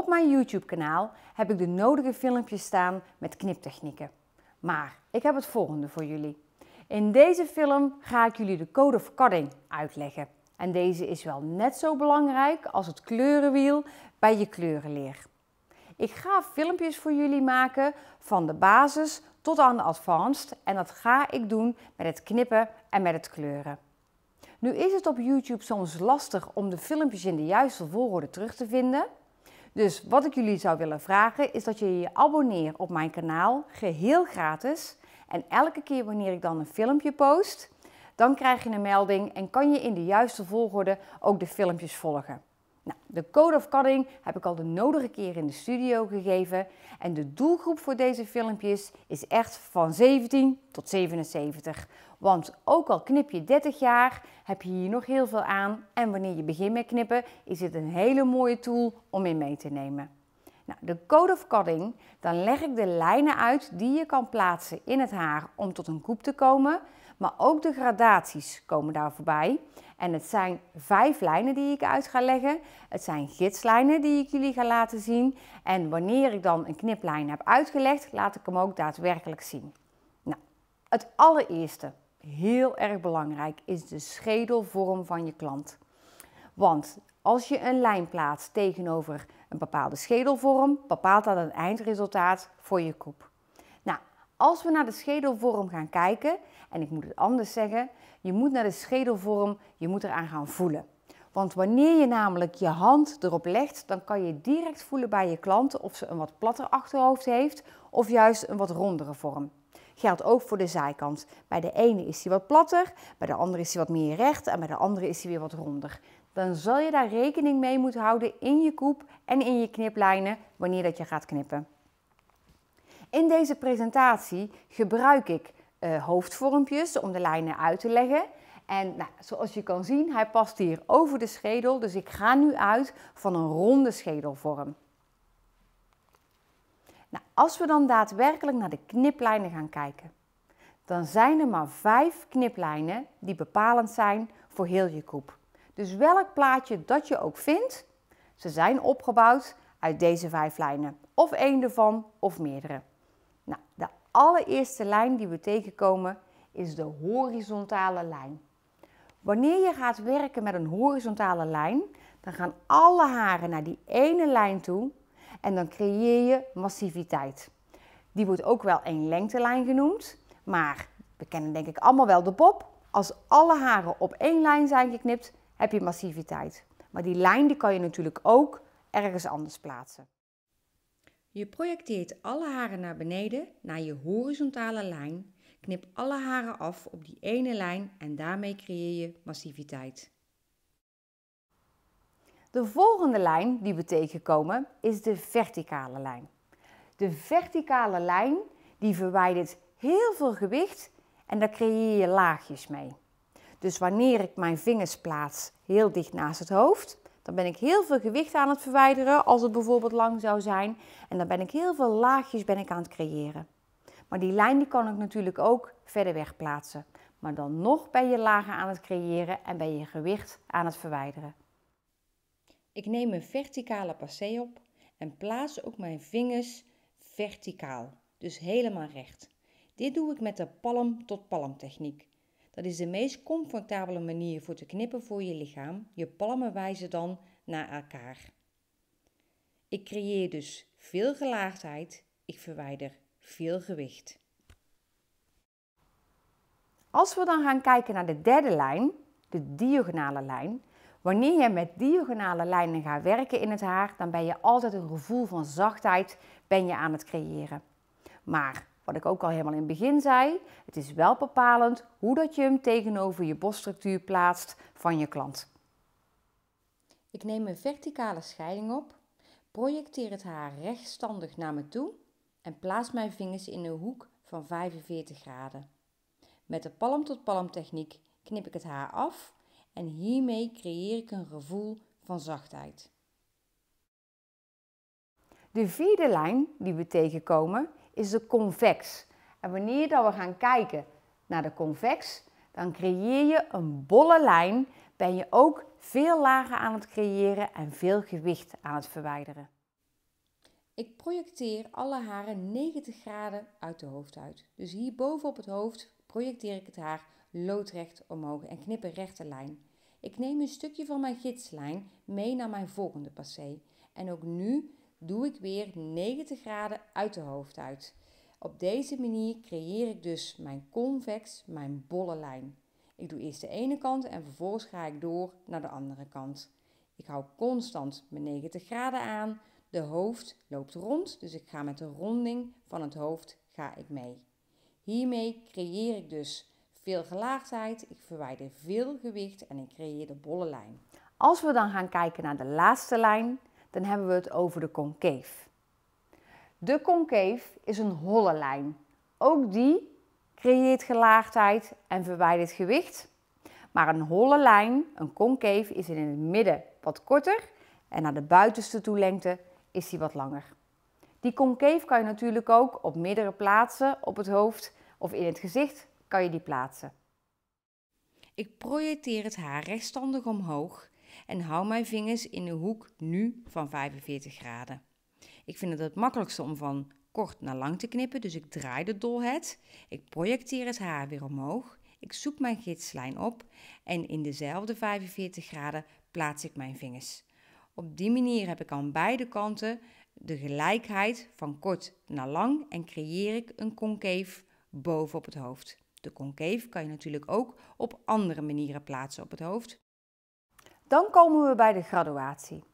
Op mijn YouTube kanaal heb ik de nodige filmpjes staan met kniptechnieken. Maar ik heb het volgende voor jullie. In deze film ga ik jullie de code of cutting uitleggen. En deze is wel net zo belangrijk als het kleurenwiel bij je kleurenleer. Ik ga filmpjes voor jullie maken van de basis tot aan de advanced en dat ga ik doen met het knippen en met het kleuren. Nu is het op YouTube soms lastig om de filmpjes in de juiste volgorde terug te vinden. Dus wat ik jullie zou willen vragen is dat je je abonneert op mijn kanaal, geheel gratis. En elke keer wanneer ik dan een filmpje post, dan krijg je een melding en kan je in de juiste volgorde ook de filmpjes volgen. Nou, de Code of Cutting heb ik al de nodige keer in de studio gegeven. En de doelgroep voor deze filmpjes is echt van 17 tot 77. Want ook al knip je 30 jaar, heb je hier nog heel veel aan. En wanneer je begint met knippen, is het een hele mooie tool om in mee te nemen. Nou, de Code of Cutting, dan leg ik de lijnen uit die je kan plaatsen in het haar om tot een koep te komen... Maar ook de gradaties komen daar voorbij. En het zijn vijf lijnen die ik uit ga leggen. Het zijn gidslijnen die ik jullie ga laten zien. En wanneer ik dan een kniplijn heb uitgelegd, laat ik hem ook daadwerkelijk zien. Nou, het allereerste, heel erg belangrijk, is de schedelvorm van je klant. Want als je een lijn plaatst tegenover een bepaalde schedelvorm, bepaalt dat een eindresultaat voor je koep. Als we naar de schedelvorm gaan kijken, en ik moet het anders zeggen, je moet naar de schedelvorm, je moet eraan gaan voelen. Want wanneer je namelijk je hand erop legt, dan kan je direct voelen bij je klanten of ze een wat platter achterhoofd heeft of juist een wat rondere vorm. Geldt ook voor de zijkant. Bij de ene is hij wat platter, bij de andere is hij wat meer recht en bij de andere is hij weer wat ronder. Dan zal je daar rekening mee moeten houden in je koep en in je kniplijnen wanneer dat je gaat knippen. In deze presentatie gebruik ik uh, hoofdvormpjes om de lijnen uit te leggen. En nou, zoals je kan zien, hij past hier over de schedel. Dus ik ga nu uit van een ronde schedelvorm. Nou, als we dan daadwerkelijk naar de kniplijnen gaan kijken, dan zijn er maar vijf kniplijnen die bepalend zijn voor heel je koep. Dus welk plaatje dat je ook vindt, ze zijn opgebouwd uit deze vijf lijnen. Of één ervan of meerdere allereerste lijn die we tegenkomen is de horizontale lijn. Wanneer je gaat werken met een horizontale lijn, dan gaan alle haren naar die ene lijn toe en dan creëer je massiviteit. Die wordt ook wel een lengtelijn genoemd, maar we kennen denk ik allemaal wel de bob. Als alle haren op één lijn zijn geknipt, heb je massiviteit. Maar die lijn die kan je natuurlijk ook ergens anders plaatsen. Je projecteert alle haren naar beneden, naar je horizontale lijn. Knip alle haren af op die ene lijn en daarmee creëer je massiviteit. De volgende lijn die we tegenkomen is de verticale lijn. De verticale lijn die verwijdert heel veel gewicht en daar creëer je laagjes mee. Dus wanneer ik mijn vingers plaats heel dicht naast het hoofd, dan ben ik heel veel gewicht aan het verwijderen als het bijvoorbeeld lang zou zijn. En dan ben ik heel veel laagjes ben ik aan het creëren. Maar die lijn die kan ik natuurlijk ook verder weg plaatsen. Maar dan nog ben je lagen aan het creëren en ben je gewicht aan het verwijderen. Ik neem een verticale passé op en plaats ook mijn vingers verticaal, dus helemaal recht. Dit doe ik met de palm tot palm techniek. Dat is de meest comfortabele manier voor te knippen voor je lichaam. Je palmen wijzen dan naar elkaar. Ik creëer dus veel gelaagdheid. Ik verwijder veel gewicht. Als we dan gaan kijken naar de derde lijn, de diagonale lijn. Wanneer je met diagonale lijnen gaat werken in het haar, dan ben je altijd een gevoel van zachtheid ben je aan het creëren. Maar wat ik ook al helemaal in het begin zei, het is wel bepalend hoe dat je hem tegenover je borststructuur plaatst van je klant. Ik neem een verticale scheiding op, projecteer het haar rechtstandig naar me toe en plaats mijn vingers in een hoek van 45 graden. Met de palm tot palm techniek knip ik het haar af en hiermee creëer ik een gevoel van zachtheid. De vierde lijn die we tegenkomen is de convex. En wanneer dat we gaan kijken naar de convex, dan creëer je een bolle lijn, ben je ook veel lager aan het creëren en veel gewicht aan het verwijderen. Ik projecteer alle haren 90 graden uit de hoofd uit. Dus hierboven op het hoofd projecteer ik het haar loodrecht omhoog en knip een rechte lijn. Ik neem een stukje van mijn gidslijn mee naar mijn volgende passé. En ook nu doe ik weer 90 graden uit de hoofd uit. Op deze manier creëer ik dus mijn convex, mijn bolle lijn. Ik doe eerst de ene kant en vervolgens ga ik door naar de andere kant. Ik hou constant mijn 90 graden aan. De hoofd loopt rond, dus ik ga met de ronding van het hoofd ga ik mee. Hiermee creëer ik dus veel gelaagdheid, ik verwijder veel gewicht en ik creëer de bolle lijn. Als we dan gaan kijken naar de laatste lijn, dan hebben we het over de concave. De concave is een holle lijn. Ook die creëert gelaagdheid en verwijdert gewicht. Maar een holle lijn, een concave, is in het midden wat korter en naar de buitenste toelengte is die wat langer. Die concave kan je natuurlijk ook op meerdere plaatsen op het hoofd of in het gezicht kan je die plaatsen. Ik projecteer het haar rechtstandig omhoog en hou mijn vingers in de hoek nu van 45 graden. Ik vind het het makkelijkste om van kort naar lang te knippen, dus ik draai de dolhet. Ik projecteer het haar weer omhoog. Ik zoek mijn gidslijn op en in dezelfde 45 graden plaats ik mijn vingers. Op die manier heb ik aan beide kanten de gelijkheid van kort naar lang en creëer ik een concave boven op het hoofd. De concave kan je natuurlijk ook op andere manieren plaatsen op het hoofd, dan komen we bij de graduatie.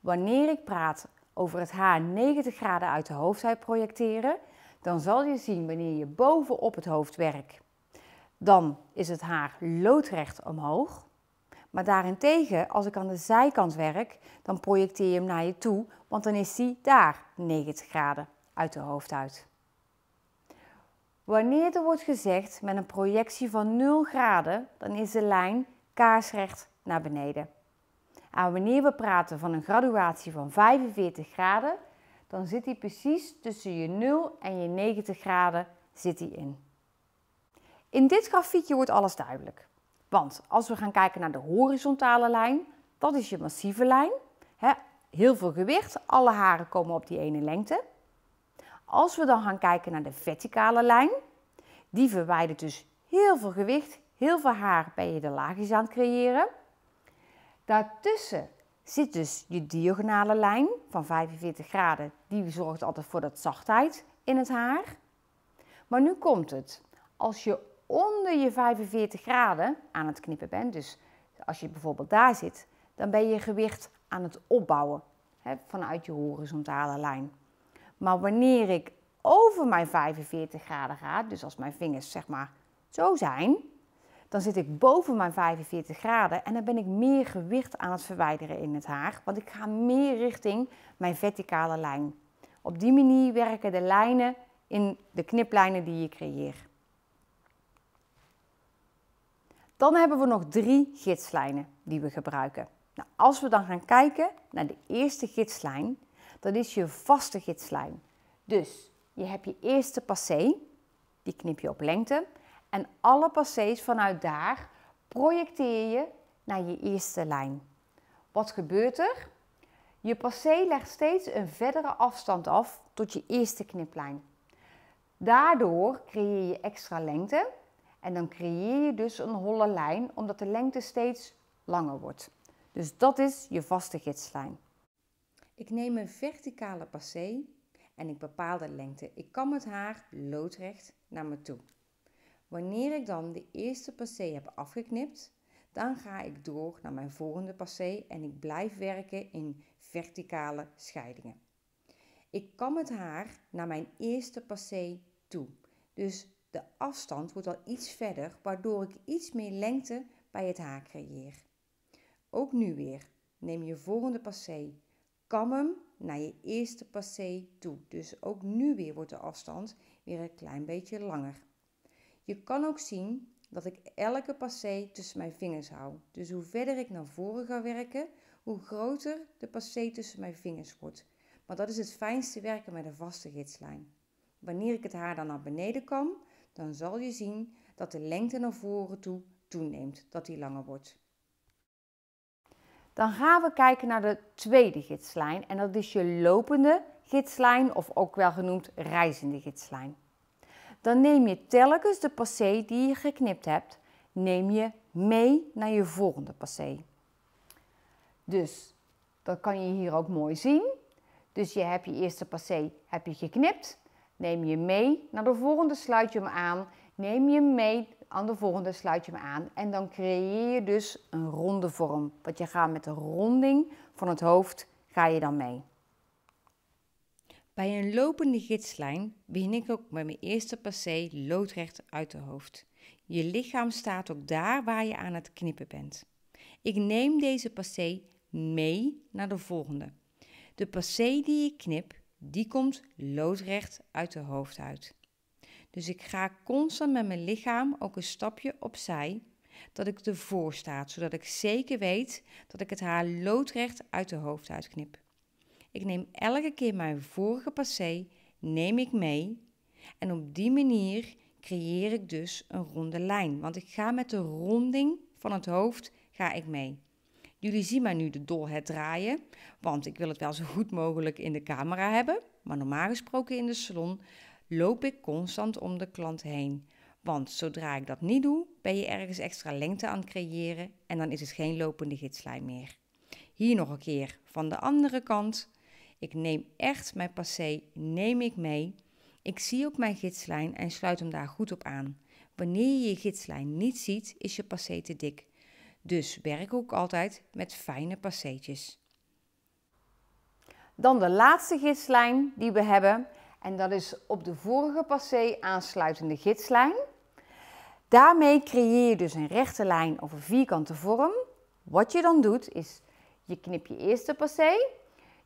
Wanneer ik praat over het haar 90 graden uit de hoofdhuid projecteren, dan zal je zien wanneer je bovenop het hoofd werkt. Dan is het haar loodrecht omhoog. Maar daarentegen, als ik aan de zijkant werk, dan projecteer je hem naar je toe, want dan is die daar 90 graden uit de hoofdhuid. Wanneer er wordt gezegd met een projectie van 0 graden, dan is de lijn kaarsrecht naar beneden. En wanneer we praten van een graduatie van 45 graden, dan zit hij precies tussen je 0 en je 90 graden zit die in. In dit grafiekje wordt alles duidelijk. Want als we gaan kijken naar de horizontale lijn, dat is je massieve lijn. heel veel gewicht, alle haren komen op die ene lengte. Als we dan gaan kijken naar de verticale lijn, die verwijdert dus heel veel gewicht, heel veel haar ben je de laagjes aan het creëren. Daartussen zit dus je diagonale lijn van 45 graden. Die zorgt altijd voor dat zachtheid in het haar. Maar nu komt het. Als je onder je 45 graden aan het knippen bent, dus als je bijvoorbeeld daar zit, dan ben je gewicht aan het opbouwen hè, vanuit je horizontale lijn. Maar wanneer ik over mijn 45 graden ga, dus als mijn vingers zeg maar zo zijn, dan zit ik boven mijn 45 graden en dan ben ik meer gewicht aan het verwijderen in het haar, want ik ga meer richting mijn verticale lijn. Op die manier werken de lijnen in de kniplijnen die je creëert. Dan hebben we nog drie gidslijnen die we gebruiken. Nou, als we dan gaan kijken naar de eerste gidslijn, dat is je vaste gidslijn. Dus je hebt je eerste passé, die knip je op lengte. En alle passees vanuit daar projecteer je naar je eerste lijn. Wat gebeurt er? Je passé legt steeds een verdere afstand af tot je eerste kniplijn. Daardoor creëer je extra lengte en dan creëer je dus een holle lijn omdat de lengte steeds langer wordt. Dus dat is je vaste gidslijn. Ik neem een verticale passé en ik bepaal de lengte. Ik kam het haar loodrecht naar me toe. Wanneer ik dan de eerste passé heb afgeknipt, dan ga ik door naar mijn volgende passé en ik blijf werken in verticale scheidingen. Ik kam het haar naar mijn eerste passé toe. Dus de afstand wordt al iets verder, waardoor ik iets meer lengte bij het haar creëer. Ook nu weer, neem je volgende passé, kam hem naar je eerste passé toe. Dus ook nu weer wordt de afstand weer een klein beetje langer. Je kan ook zien dat ik elke passé tussen mijn vingers hou. Dus hoe verder ik naar voren ga werken, hoe groter de passé tussen mijn vingers wordt. Maar dat is het fijnste werken met een vaste gidslijn. Wanneer ik het haar dan naar beneden kan, dan zal je zien dat de lengte naar voren toe toeneemt, dat die langer wordt. Dan gaan we kijken naar de tweede gidslijn en dat is je lopende gidslijn of ook wel genoemd reizende gidslijn. Dan neem je telkens de passé die je geknipt hebt, neem je mee naar je volgende passé. Dus dat kan je hier ook mooi zien. Dus je hebt je eerste passé heb je geknipt. Neem je mee naar de volgende, sluit je hem aan. Neem je mee aan de volgende, sluit je hem aan. En dan creëer je dus een ronde vorm. Want je gaat met de ronding van het hoofd, ga je dan mee. Bij een lopende gidslijn begin ik ook met mijn eerste passé loodrecht uit de hoofd. Je lichaam staat ook daar waar je aan het knippen bent. Ik neem deze passé mee naar de volgende. De passé die ik knip, die komt loodrecht uit de hoofd uit. Dus ik ga constant met mijn lichaam ook een stapje opzij, dat ik ervoor sta, zodat ik zeker weet dat ik het haar loodrecht uit de hoofd uitknip. Ik neem elke keer mijn vorige passé, neem ik mee. En op die manier creëer ik dus een ronde lijn. Want ik ga met de ronding van het hoofd ga ik mee. Jullie zien mij nu de het draaien, want ik wil het wel zo goed mogelijk in de camera hebben. Maar normaal gesproken in de salon loop ik constant om de klant heen. Want zodra ik dat niet doe, ben je ergens extra lengte aan het creëren en dan is het geen lopende gidslijn meer. Hier nog een keer van de andere kant. Ik neem echt mijn passé, neem ik mee. Ik zie ook mijn gidslijn en sluit hem daar goed op aan. Wanneer je je gidslijn niet ziet, is je passé te dik. Dus werk ook altijd met fijne passeetjes. Dan de laatste gidslijn die we hebben. En dat is op de vorige passé aansluitende gidslijn. Daarmee creëer je dus een rechte lijn of een vierkante vorm. Wat je dan doet is, je knip je eerste passé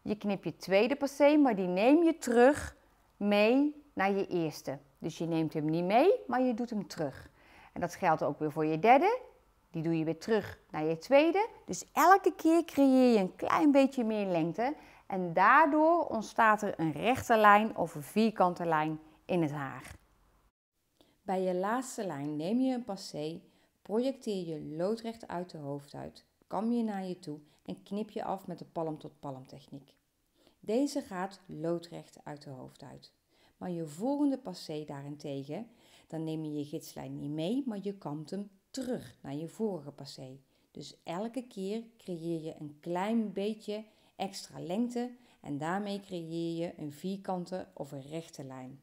je knipt je tweede passé, maar die neem je terug mee naar je eerste. Dus je neemt hem niet mee, maar je doet hem terug. En dat geldt ook weer voor je derde. Die doe je weer terug naar je tweede. Dus elke keer creëer je een klein beetje meer lengte. En daardoor ontstaat er een rechte lijn of een vierkante lijn in het haar. Bij je laatste lijn neem je een passé, projecteer je loodrecht uit de hoofdhuid. uit kom je naar je toe en knip je af met de palm-tot-palm techniek. Deze gaat loodrecht uit de hoofd uit. Maar je volgende passé daarentegen, dan neem je je gidslijn niet mee, maar je kamt hem terug naar je vorige passé. Dus elke keer creëer je een klein beetje extra lengte en daarmee creëer je een vierkante of een rechte lijn.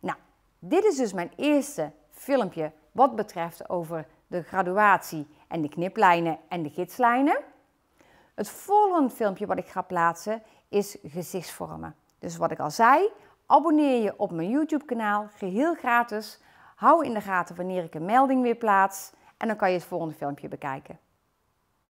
Nou, dit is dus mijn eerste filmpje wat betreft over de graduatie en de kniplijnen en de gidslijnen. Het volgende filmpje wat ik ga plaatsen is gezichtsvormen. Dus wat ik al zei, abonneer je op mijn YouTube kanaal, geheel gratis. Hou in de gaten wanneer ik een melding weer plaats en dan kan je het volgende filmpje bekijken.